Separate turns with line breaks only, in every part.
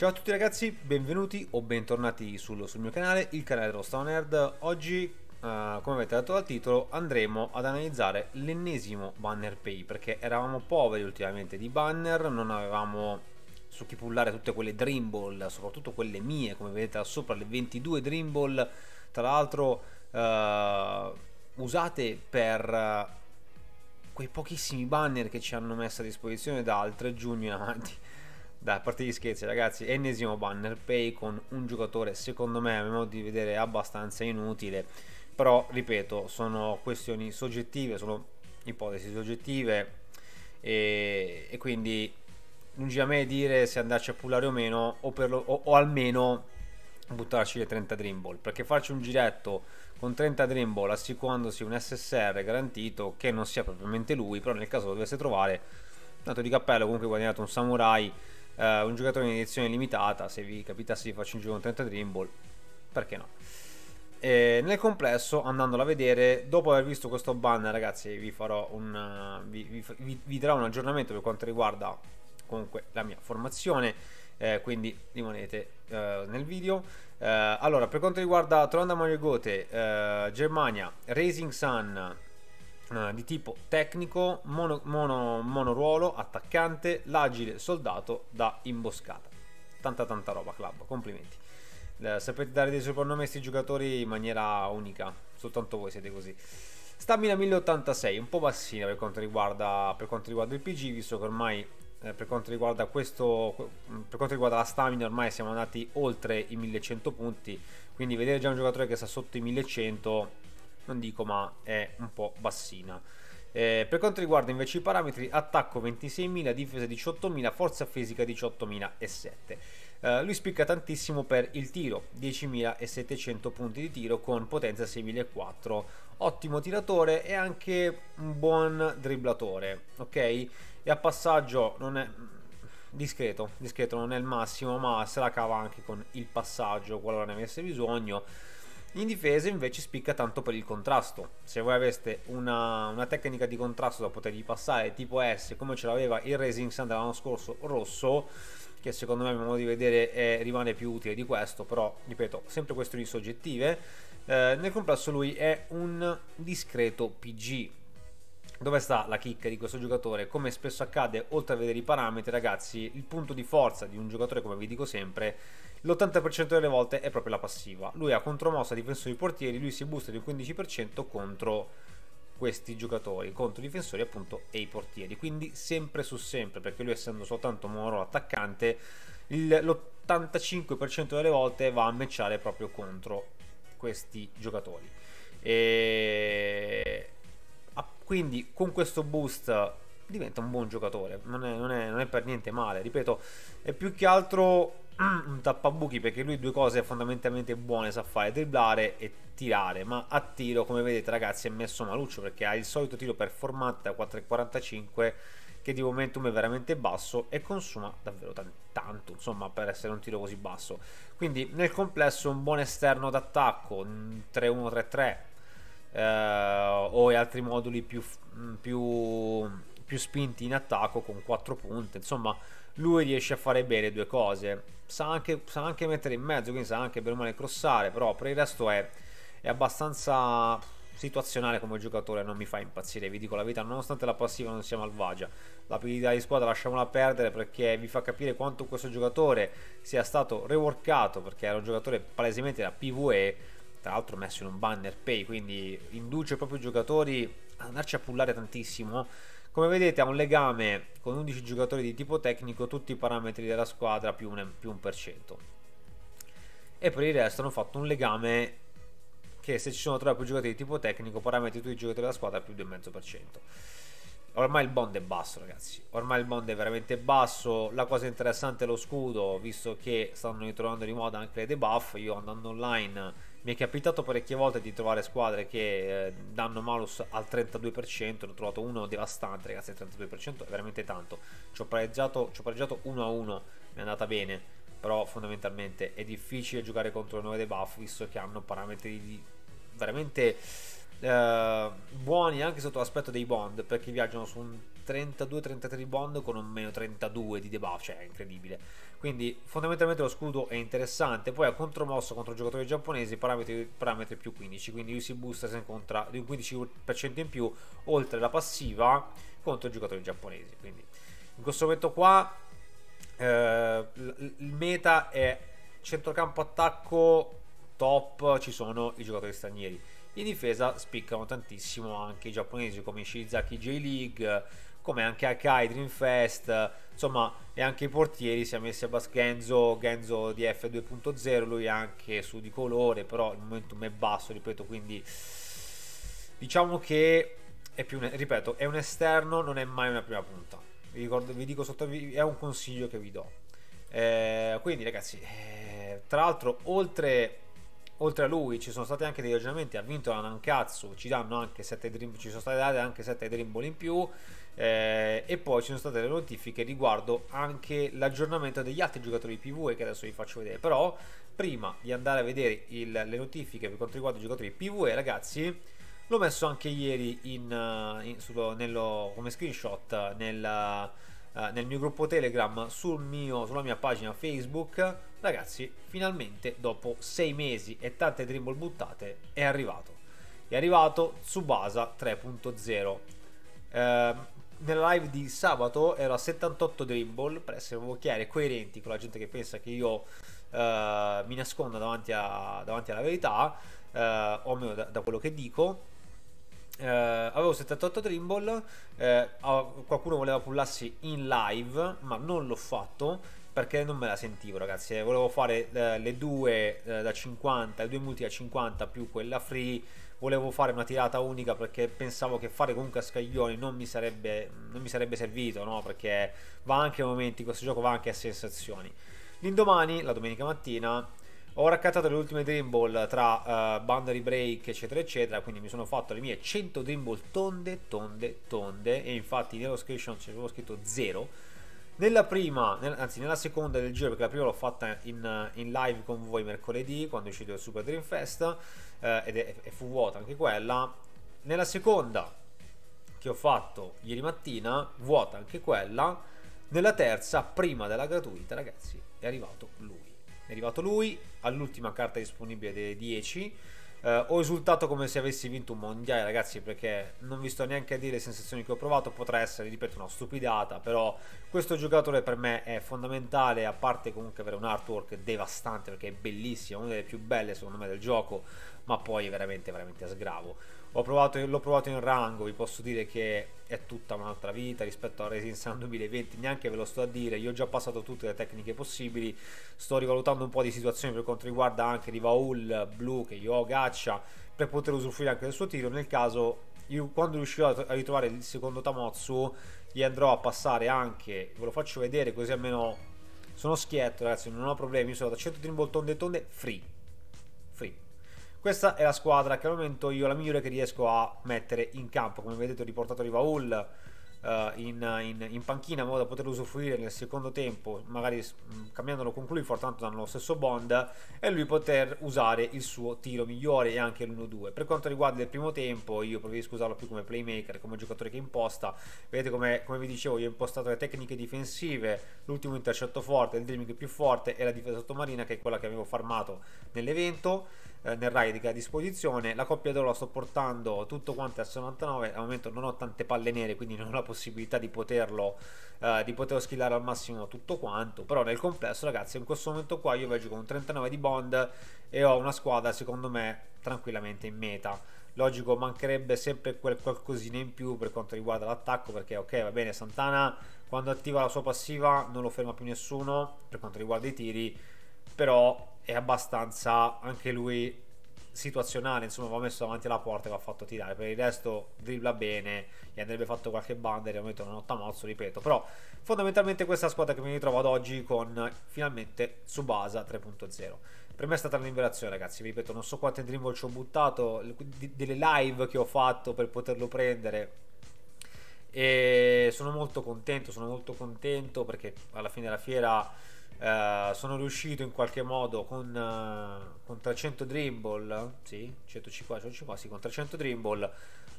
Ciao a tutti ragazzi, benvenuti o bentornati sul, sul mio canale, il canale dello Stonerd. Oggi, eh, come avete detto dal titolo, andremo ad analizzare l'ennesimo banner pay perché eravamo poveri ultimamente di banner, non avevamo su chi pullare tutte quelle Dream Ball, soprattutto quelle mie, come vedete là sopra, le 22 Dream Ball, tra l'altro eh, usate per eh, quei pochissimi banner che ci hanno messo a disposizione da 3 giugno in avanti dai, a parte gli scherzi ragazzi, ennesimo banner pay con un giocatore secondo me a mio modo di vedere abbastanza inutile, però ripeto sono questioni soggettive, sono ipotesi soggettive e, e quindi lungi a me dire se andarci a pullare o meno o, lo, o, o almeno buttarci le 30 Dream Ball, perché farci un giretto con 30 Dream Ball assicurandosi un SSR garantito che non sia propriamente lui, però nel caso lo dovesse trovare, tanto di cappello comunque guadagnato un samurai eh, un giocatore in edizione limitata, se vi capitasse di farci un giro con 30 Dreamball, boh, perché no? E nel complesso, andandolo a vedere, dopo aver visto questo banner, ragazzi, vi, un, vi, vi, vi darò un aggiornamento per quanto riguarda comunque la mia formazione. Eh, quindi rimanete eh, nel video. Eh, allora, per quanto riguarda Tronda Mario Gote, eh, Germania, Racing Sun, Ah, di tipo tecnico, mono, mono, monoruolo, attaccante, l'agile soldato da imboscata. Tanta tanta roba, club, complimenti. Eh, sapete dare dei soprannomi a questi giocatori in maniera unica, soltanto voi siete così. Stamina 1086, un po' bassina per quanto riguarda, per quanto riguarda il PG, visto che ormai eh, per, quanto questo, per quanto riguarda la stamina ormai siamo andati oltre i 1100 punti, quindi vedere già un giocatore che sta sotto i 1100 non dico ma è un po' bassina. Eh, per quanto riguarda invece i parametri, attacco 26.000, difesa 18.000, forza fisica 18.007. Eh, lui spicca tantissimo per il tiro, 10.700 punti di tiro con potenza 6.400. Ottimo tiratore e anche un buon dribblatore, ok? E a passaggio non è mm, discreto, discreto non è il massimo, ma se la cava anche con il passaggio qualora ne avesse bisogno in difesa invece spicca tanto per il contrasto. Se voi aveste una, una tecnica di contrasto da potergli passare, tipo S, come ce l'aveva il Racing Sun dell'anno scorso, rosso, che secondo me a mio modo di vedere è, rimane più utile di questo, però ripeto, sempre questioni soggettive. Eh, nel complesso lui è un discreto PG, dove sta la chicca di questo giocatore? Come spesso accade, oltre a vedere i parametri, ragazzi, il punto di forza di un giocatore, come vi dico sempre, l'80% delle volte è proprio la passiva. Lui ha contromossa difensori portieri, lui si busta del 15% contro questi giocatori, contro i difensori appunto e i portieri. Quindi sempre su sempre, perché lui essendo soltanto un moro attaccante, l'85% delle volte va a matchare proprio contro questi giocatori. E quindi con questo boost diventa un buon giocatore, non è, non è, non è per niente male, ripeto, è più che altro un tappabuchi perché lui due cose fondamentalmente buone sa fare, dribblare e tirare, ma a tiro come vedete ragazzi è messo maluccio perché ha il solito tiro performante a 4,45 che di momentum è veramente basso e consuma davvero tanto, insomma per essere un tiro così basso. Quindi nel complesso un buon esterno d'attacco, 3-1-3-3 eh, o altri moduli più, mm, più, più spinti in attacco con 4 punte. Insomma, lui riesce a fare bene due cose. Sa anche, sa anche mettere in mezzo, quindi sa anche per male crossare, però per il resto è, è, abbastanza situazionale come giocatore, non mi fa impazzire, vi dico la verità, nonostante la passiva non sia malvagia. L'abilità di squadra lasciamola perdere perché vi fa capire quanto questo giocatore sia stato reworkato, perché era un giocatore palesemente da PvE tra l'altro messo in un banner pay, quindi induce proprio i giocatori ad andarci a pullare tantissimo. Come vedete ha un legame con 11 giocatori di tipo tecnico, tutti i parametri della squadra più un, più un per cento. E per il resto hanno fatto un legame che se ci sono 3 più giocatori di tipo tecnico, parametri tutti i giocatori della squadra più 2,5%. Ormai il bond è basso, ragazzi. Ormai il bond è veramente basso. La cosa interessante è lo scudo, visto che stanno ritrovando di moda anche le debuff. Io andando online mi è capitato parecchie volte di trovare squadre che eh, danno malus al 32%. ne ho trovato uno devastante, ragazzi. Il 32% è veramente tanto. Ci ho pareggiato, ci ho pareggiato 1 a 1. Mi è andata bene. Però fondamentalmente è difficile giocare contro le nuove debuff, visto che hanno parametri di veramente eh, buoni anche sotto l'aspetto dei bond perché viaggiano su un 32-33 bond con un meno 32 di debuff, cioè è incredibile. Quindi fondamentalmente lo scudo è interessante, poi ha contromosso contro giocatori giapponesi parametri, parametri più 15, quindi si boosta se incontra di un 15% in più oltre la passiva contro i giocatori giapponesi. Quindi in questo momento qua eh, il meta è centrocampo attacco top, ci sono i giocatori stranieri in difesa spiccano tantissimo anche i giapponesi come Shizaki J-League, come anche Akai Dreamfest, insomma, e anche i portieri si è messi a bas Genzo, Genzo di F2.0, lui anche su di colore, però il momentum è basso, ripeto, quindi diciamo che è più, ripeto, è un esterno, non è mai una prima punta. Vi, ricordo, vi dico sotto, è un consiglio che vi do. Eh, quindi ragazzi, eh, tra l'altro oltre oltre a lui ci sono stati anche dei ragionamenti, ha vinto la Nankatsu, ci, dream, ci, sono state date anche 7 Dream in più eh, e poi ci sono state le notifiche riguardo anche l'aggiornamento degli altri giocatori PvE che adesso vi faccio vedere, però prima di andare a vedere il, le notifiche per quanto riguarda i giocatori PvE ragazzi l'ho messo anche ieri in, eh, in, sullo, nello, come screenshot nel, uh, eh, nel, mio gruppo Telegram sul mio, sulla mia pagina Facebook Ragazzi, finalmente dopo sei mesi e tante dribble buttate è arrivato. È arrivato Tsubasa 3.0. Eh, nella live di sabato ero a 78 dribble, per essere chiari e coerenti con la gente che pensa che io eh, mi nasconda davanti, a, davanti alla verità, eh, o meno da, da quello che dico. Uh, avevo 78 Trimble, uh, qualcuno voleva pullarsi in live, ma non l'ho fatto perché non me la sentivo ragazzi eh, volevo fare eh, le due eh, da 50 le due multi da 50 più quella free volevo fare una tirata unica perché pensavo che fare comunque a scaglioni non mi sarebbe, non mi sarebbe servito no? perché va anche a momenti questo gioco va anche a sensazioni l'indomani la domenica mattina ho raccattato le ultime Dream Ball tra uh, boundary break eccetera eccetera quindi mi sono fatto le mie 100 Dream Ball tonde tonde tonde e infatti nello screenshot c'è scritto 0 nella prima, nel, anzi nella seconda del giro, perché la prima l'ho fatta in, in live con voi mercoledì quando è uscito il Super Dream Fest eh, ed è, è, fu vuota anche quella. Nella seconda che ho fatto ieri mattina, vuota anche quella. Nella terza, prima della gratuita, ragazzi, è arrivato lui. È arrivato lui all'ultima carta disponibile delle 10 eh, ho esultato come se avessi vinto un mondiale, ragazzi, perché non vi sto neanche a dire le sensazioni che ho provato. Potrà essere, ripeto, una stupidata, però questo giocatore per me è fondamentale, a parte comunque avere un artwork devastante, perché è bellissimo, una delle più belle secondo me del gioco, ma poi è veramente, veramente a sgravo provato, l'ho provato in rango, vi posso dire che è tutta un'altra vita rispetto al Racing Sun 2020, neanche ve lo sto a dire, io ho già passato tutte le tecniche possibili, sto rivalutando un po' di situazioni per quanto riguarda anche Rivaul, Blue, che io ho, Gaccia, per poter usufruire anche del suo tiro, nel caso io quando riuscirò a ritrovare il secondo Tamotsu gli andrò a passare anche, ve lo faccio vedere così almeno sono schietto ragazzi, non ho problemi, sono da 100 trimbolt tonde tonde free questa è la squadra che al momento io la migliore che riesco a mettere in campo. Come vedete ho riportato Rivaul uh, eh, in, in, in, panchina in modo da poterlo usufruire nel secondo tempo, magari mh, mm, cambiandolo con lui, tanto dallo stesso bond, e lui poter usare il suo tiro migliore e anche l'1-2. Per quanto riguarda il primo tempo, io preferisco usarlo più come playmaker, come giocatore che imposta. Vedete come, come vi dicevo, io ho impostato le tecniche difensive, l'ultimo intercetto forte, il dreaming più forte e la difesa sottomarina che è quella che avevo farmato nell'evento eh, nel raid che ha a disposizione la coppia d'oro la sto portando tutto quanto al 99 al momento non ho tante palle nere quindi non ho la possibilità di poterlo eh, di poterlo skillare al massimo tutto quanto però nel complesso ragazzi in questo momento qua io veggio con un 39 di bond e ho una squadra secondo me tranquillamente in meta logico mancherebbe sempre quel qualcosina in più per quanto riguarda l'attacco perché ok va bene Santana quando attiva la sua passiva non lo ferma più nessuno per quanto riguarda i tiri però è abbastanza anche lui situazionale, insomma, va messo davanti alla porta e va fatto tirare. Per il resto dribbla bene, gli andrebbe fatto qualche bander, al momento non ho tamozzo, ripeto. Però fondamentalmente questa squadra che mi ritrovo ad oggi con finalmente Subasa 3.0. Per me è stata una liberazione, ragazzi. Vi ripeto, non so quante Dreamwall ci ho buttato, delle live che ho fatto per poterlo prendere. E sono molto contento, sono molto contento perché alla fine della fiera eh, sono riuscito in qualche modo con, uh, con 300 Dreamball, sì, 150, 150, sì, con 300 Dreamball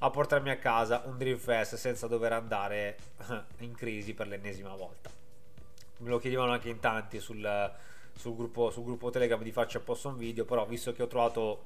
a portarmi a casa un Dreamfest senza dover andare eh, in crisi per l'ennesima volta. Me lo chiedevano anche in tanti sul, sul, gruppo, sul gruppo Telegram di farci apposta un video, però visto che ho trovato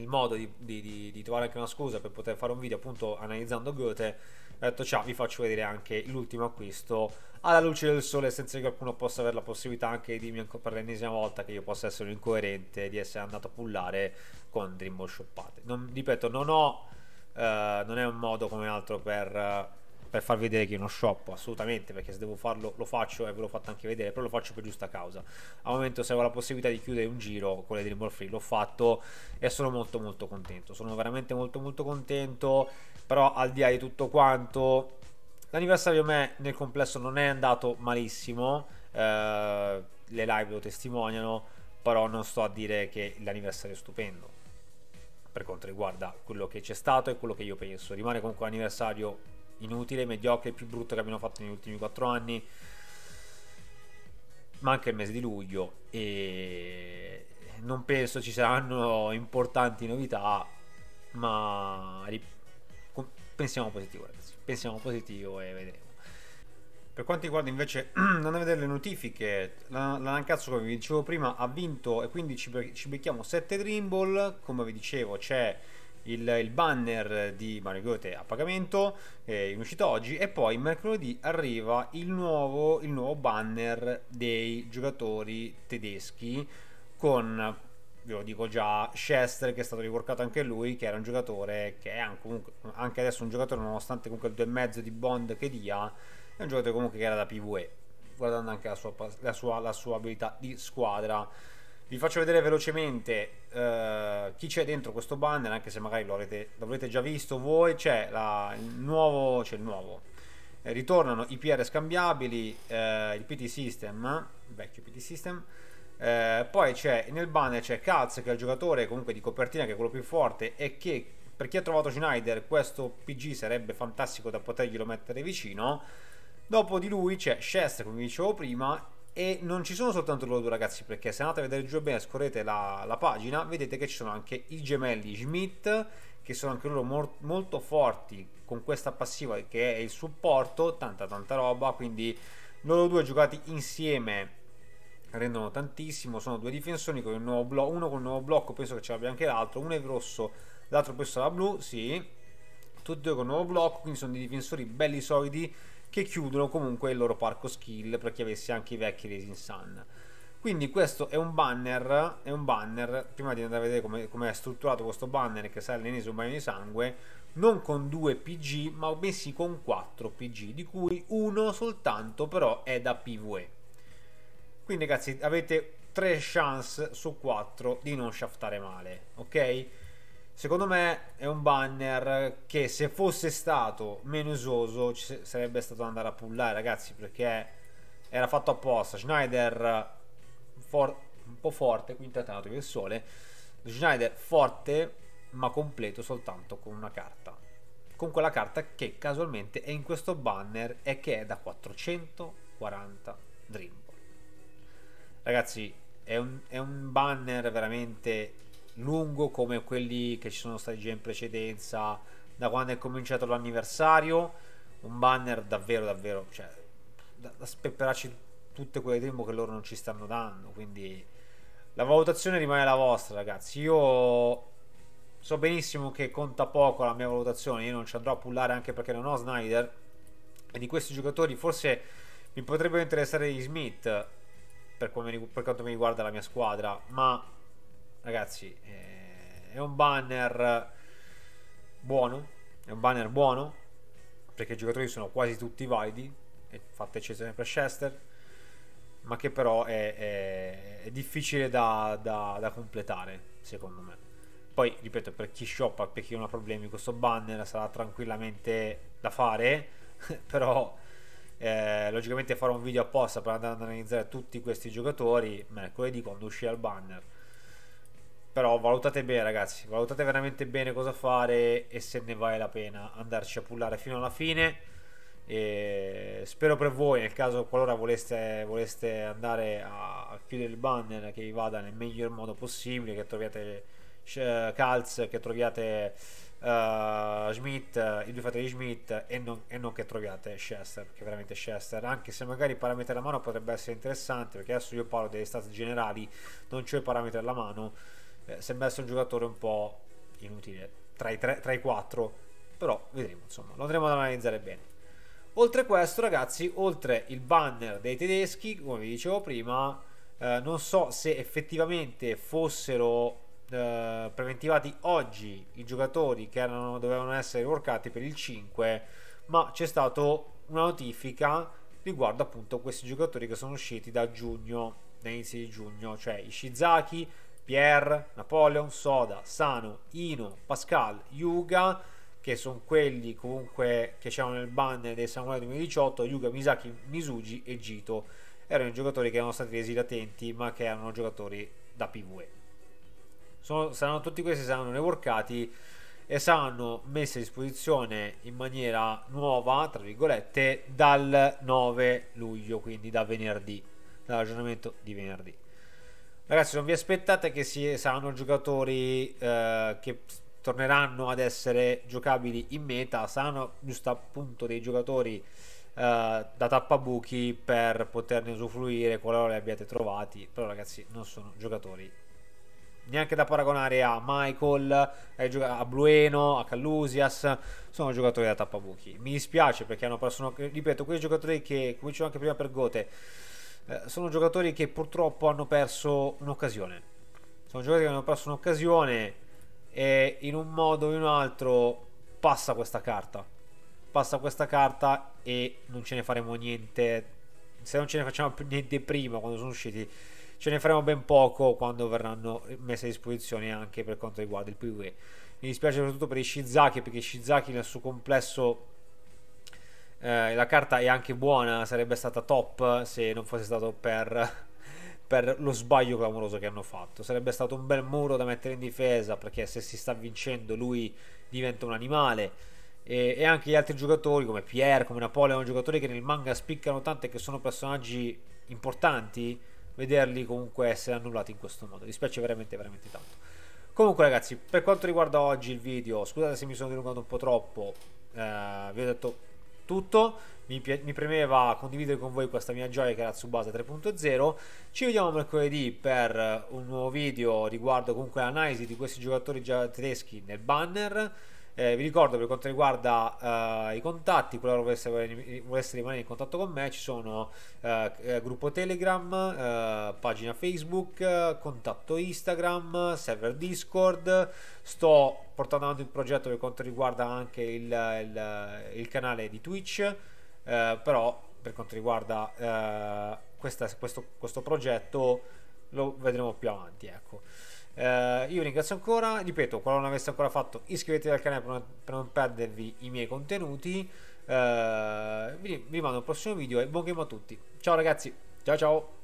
il modo di, di, di, di, trovare anche una scusa per poter fare un video appunto analizzando Goethe, ho detto ciao, vi faccio vedere anche l'ultimo acquisto alla luce del sole senza che qualcuno possa avere la possibilità anche di dirmi ancora per l'ennesima volta che io possa essere incoerente di essere andato a pullare con Dreambox shoppate. Non, ripeto, non ho... Uh, non è un modo come altro per per far vedere che è uno shoppo, assolutamente, perché se devo farlo lo faccio e ve l'ho fatto anche vedere, però lo faccio per giusta causa. Al momento se avevo la possibilità di chiudere un giro con le Dream Ball Free l'ho fatto e sono molto molto contento, sono veramente molto molto contento, però al di là di tutto quanto l'anniversario a me nel complesso non è andato malissimo, eh, le live lo testimoniano, però non sto a dire che l'anniversario è stupendo per quanto riguarda quello che c'è stato e quello che io penso. Rimane comunque un anniversario inutile, mediocre, più brutto che abbiamo fatto negli ultimi 4 anni. Manca il mese di luglio e non penso ci saranno importanti novità, ma pensiamo positivo, ragazzi. Pensiamo positivo e vedremo. Per quanto riguarda invece andando a vedere le notifiche, la, la Nankatsu come vi dicevo prima ha vinto e quindi ci, ci becchiamo 7 Dream Ball, come vi dicevo c'è il, il banner di Mario Gote a pagamento eh, in uscita oggi e poi mercoledì arriva il nuovo, il nuovo banner dei giocatori tedeschi con ve lo dico già, Schester che è stato riportato anche lui, che era un giocatore che è comunque, anche adesso un giocatore nonostante comunque il 2,5 di Bond che dia, è un giocatore comunque che era da PvE, guardando anche la sua, la sua, la sua abilità di squadra vi faccio vedere velocemente eh, chi c'è dentro questo banner, anche se magari l'avrete già visto voi, c'è il nuovo, c'è il nuovo. Eh, ritornano i PR scambiabili, eh, il PT System, vecchio PT System, eh, poi c'è nel banner c'è Katz che è il giocatore comunque di copertina che è quello più forte e che per chi ha trovato Schneider questo PG sarebbe fantastico da poterglielo mettere vicino. Dopo di lui c'è Chest come vi dicevo prima e non ci sono soltanto loro due ragazzi perché se andate a vedere giù bene scorrete la, la, pagina vedete che ci sono anche i gemelli Schmidt che sono anche loro mol, molto forti con questa passiva che è il supporto tanta tanta roba quindi loro due giocati insieme rendono tantissimo sono due difensori con il nuovo blocco uno con il nuovo blocco penso che ce l'abbia anche l'altro uno è rosso l'altro penso la blu sì tutti e due con il nuovo blocco quindi sono dei difensori belli solidi che chiudono comunque il loro parco skill per chi avesse anche i vecchi Rising Sun. Quindi questo è un banner, è un banner prima di andare a vedere come, com è strutturato questo banner che sale all'ennesimo bagno di sangue, non con 2 PG ma bensì con 4 PG, di cui uno soltanto però è da PvE. Quindi ragazzi avete 3 chance su 4 di non shaftare male, ok? ok? Secondo me è un banner che se fosse stato meno usoso ci sarebbe stato andare a pullare ragazzi perché era fatto apposta. Schneider un po' forte, quindi trattenato il sole. Schneider forte ma completo soltanto con una carta. Con quella carta che casualmente è in questo banner e che è da 440 Dream Ball. Ragazzi è un, è un banner veramente lungo come quelli che ci sono stati già in precedenza da quando è cominciato l'anniversario un banner davvero davvero cioè, da, da spepperarci tutte quelle demo che loro non ci stanno dando quindi la valutazione rimane la vostra ragazzi io so benissimo che conta poco la mia valutazione io non ci andrò a pullare anche perché non ho Snyder e di questi giocatori forse mi potrebbero interessare gli Smith per, mi, per quanto mi riguarda la mia squadra ma ragazzi eh, è un banner buono è un banner buono perché i giocatori sono quasi tutti validi fatta eccezione per Chester ma che però è, è, è difficile da, da, da, completare secondo me poi ripeto per chi shoppa per chi non ha problemi questo banner sarà tranquillamente da fare però eh, logicamente farò un video apposta per andare ad analizzare tutti questi giocatori mercoledì quando uscirà il banner però valutate bene ragazzi, valutate veramente bene cosa fare e se ne vale la pena andarci a pullare fino alla fine. E spero per voi nel caso qualora voleste, voleste andare a chiudere il banner che vi vada nel miglior modo possibile, che troviate Calz, eh, che troviate uh, Schmidt, i due fratelli Schmidt e non, e non, che troviate Chester, perché veramente Chester, anche se magari i parametri alla mano potrebbe essere interessante, perché adesso io parlo delle stats generali, non ho i parametri alla mano eh, sembra essere un giocatore un po' inutile tra i, tre, tra i quattro, però vedremo, insomma, lo andremo ad analizzare bene. Oltre a questo, ragazzi, oltre il banner dei tedeschi, come vi dicevo prima, eh, non so se effettivamente fossero eh, preventivati oggi i giocatori che erano, dovevano essere workati per il 5, ma c'è stata una notifica riguardo appunto questi giocatori che sono usciti da giugno, da inizio di giugno, cioè Shizaki Pierre, Napoleon, Soda, Sano, Ino, Pascal, Yuga, che sono quelli comunque che c'erano nel banner del Samurai 2018, Yuga, Misaki, Misugi e Gito. Erano i giocatori che erano stati resi latenti, ma che erano giocatori da PvE. Sono, saranno, tutti questi saranno reworkati e saranno messi a disposizione in maniera nuova, tra virgolette, dal 9 luglio, quindi da venerdì, dall'aggiornamento di venerdì. Ragazzi, non vi aspettate che si, saranno giocatori eh, che torneranno ad essere giocabili in meta, saranno giusto appunto dei giocatori eh, da tappabuchi per poterne usufruire qualora li abbiate trovati, però ragazzi non sono giocatori neanche da paragonare a Michael, a Blueno, a Callusias, sono giocatori da tappabuchi. Mi dispiace perché hanno perso, ripeto, quei giocatori che, come dicevo anche prima per Gote, eh, sono giocatori che purtroppo hanno perso un'occasione. Sono giocatori che hanno perso un'occasione e in un modo o in un altro passa questa carta. Passa questa carta e non ce ne faremo niente. Se non ce ne facciamo più niente prima quando sono usciti, ce ne faremo ben poco quando verranno messe a disposizione anche per quanto riguarda il PvE. Mi dispiace soprattutto per i Shizaki perché Shizaki nel suo complesso eh, la carta è anche buona, sarebbe stata top se non fosse stato per, per lo sbaglio clamoroso che hanno fatto. Sarebbe stato un bel muro da mettere in difesa perché se si sta vincendo lui diventa un animale e, anche gli altri giocatori come Pierre, come Napoleon, giocatori che nel manga spiccano tanto e che sono personaggi importanti, vederli comunque essere annullati in questo modo. Dispiace veramente, veramente tanto. Comunque ragazzi, per quanto riguarda oggi il video, scusate se mi sono dilungato un po' troppo, eh, vi ho detto tutto, mi, mi premeva condividere con voi questa mia gioia che era Tsubasa 3.0, ci vediamo mercoledì per un nuovo video riguardo comunque l'analisi di questi giocatori già tedeschi nel banner, eh, vi ricordo per quanto riguarda eh, i contatti, qualora volesse, volesse, rimanere in contatto con me, ci sono eh, eh gruppo Telegram, eh, pagina Facebook, contatto Instagram, server Discord. Sto portando avanti un progetto per quanto riguarda anche il, il, il canale di Twitch, eh, però per quanto riguarda questa, questo, questo progetto lo vedremo più avanti. Ecco eh, io ringrazio ancora ripeto qualora non aveste ancora fatto iscrivetevi al canale per non, per non perdervi i miei contenuti eh, vi, vi mando al prossimo video e buon game a tutti ciao ragazzi ciao ciao